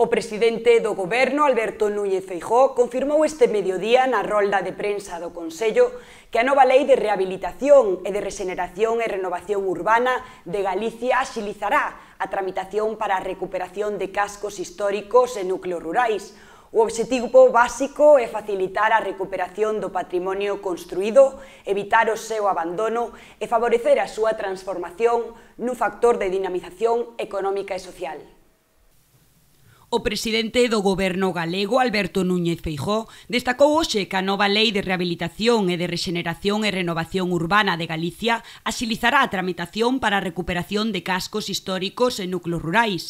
O presidente do Goberno, Alberto Núñez Feijóo, confirmou este mediodía na rolda de prensa do Consello que a nova lei de rehabilitación e de reseneración e renovación urbana de Galicia axilizará a tramitación para a recuperación de cascos históricos e núcleos rurais. O obxectivo básico é facilitar a recuperación do patrimonio construído, evitar o seu abandono e favorecer a súa transformación nun factor de dinamización económica e social. O presidente do goberno galego, Alberto Núñez Feijó, destacou hoxe que a nova lei de rehabilitación e de rexeneración e renovación urbana de Galicia axilizará a tramitación para a recuperación de cascos históricos e núcleos rurais.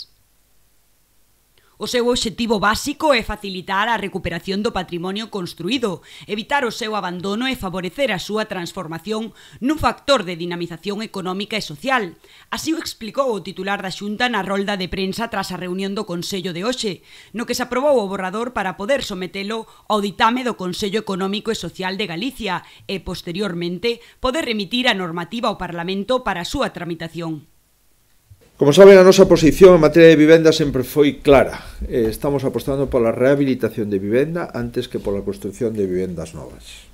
O seu obxectivo básico é facilitar a recuperación do patrimonio construído, evitar o seu abandono e favorecer a súa transformación nun factor de dinamización económica e social. Así o explicou o titular da Xunta na rolda de prensa tras a reunión do Consello de hoxe, no que se aprobou o borrador para poder sometelo ao ditame do Consello Económico e Social de Galicia e, posteriormente, poder remitir a normativa ao Parlamento para a súa tramitación. Como saben, a nosa posición en materia de vivenda sempre foi clara. Eh, estamos apostando pola rehabilitación de vivenda antes que pola construcción de vivendas novas.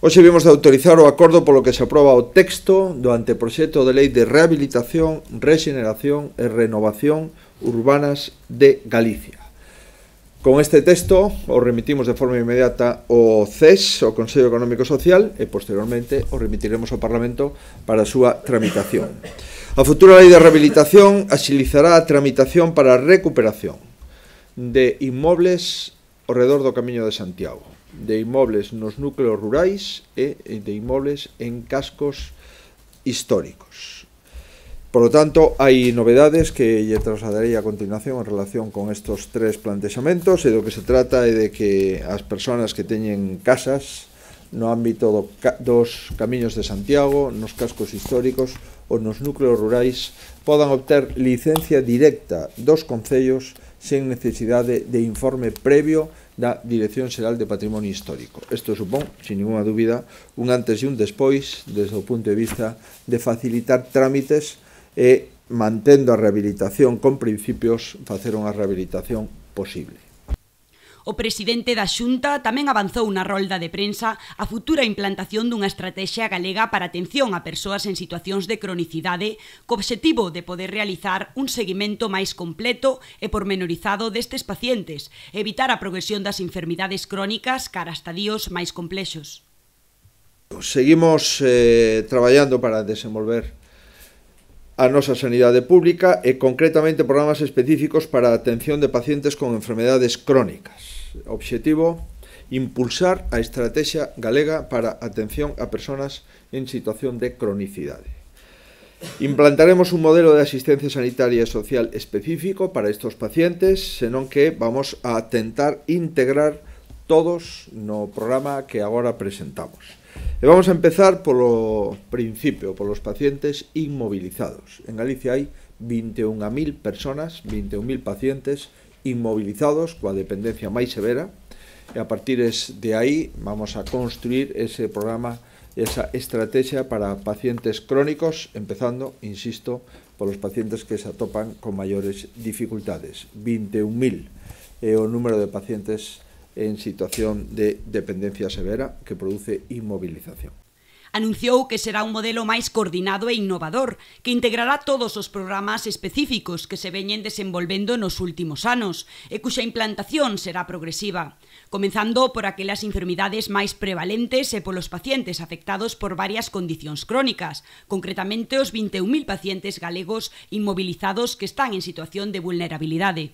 Hoxe vimos de autorizar o acordo polo que se aproba o texto do anteproxeto de lei de rehabilitación, regeneración e renovación urbanas de Galicia. Con este texto o remitimos de forma inmediata ao CES, o Consello Económico Social, e posteriormente o remitiremos ao Parlamento para a súa tramitación. A futura lei de rehabilitación axilizará a tramitación para a recuperación de inmobles ao redor do Camiño de Santiago, de inmobles nos núcleos rurais e de inmobles en cascos históricos. Por lo tanto, hai novedades que lle trasladarei a continuación en relación con estos tres plantexamentos e do que se trata é de que as persoas que teñen casas no ámbito do, dos camiños de Santiago, nos cascos históricos ou nos núcleos rurais podan obter licencia directa dos concellos sen necesidade de informe previo da Dirección Xeral de Patrimonio Histórico. Isto supón, sin ninguna dúbida, un antes e un despois desde o punto de vista de facilitar trámites e mantendo a rehabilitación con principios facer unha rehabilitación posible. O presidente da Xunta tamén avanzou na rolda de prensa a futura implantación dunha estrategia galega para atención a persoas en situacións de cronicidade co obxectivo de poder realizar un seguimento máis completo e pormenorizado destes pacientes, evitar a progresión das enfermidades crónicas cara a estadios máis complexos. Seguimos eh, traballando para desenvolver a nosa sanidade pública e concretamente programas específicos para a atención de pacientes con enfermedades crónicas. Obxectivo, impulsar a estrategia galega para atención a persoas en situación de cronicidade. Implantaremos un modelo de asistencia sanitaria e social específico para estos pacientes, senón que vamos a tentar integrar todos no programa que agora presentamos. E vamos a empezar polo principio, polos pacientes inmovilizados. En Galicia hai 21.000 personas, 21.000 pacientes inmovilizados coa dependencia máis severa e a partir de aí vamos a construir ese programa, esa estrategia para pacientes crónicos, empezando, insisto, polos pacientes que se atopan con maiores dificultades. 21.000 é o número de pacientes en situación de dependencia severa que produce inmovilización anunciou que será un modelo máis coordinado e innovador, que integrará todos os programas específicos que se veñen desenvolvendo nos últimos anos e cuxa implantación será progresiva, comenzando por aquelas enfermidades máis prevalentes e polos pacientes afectados por varias condicións crónicas, concretamente os 21.000 pacientes galegos inmovilizados que están en situación de vulnerabilidade.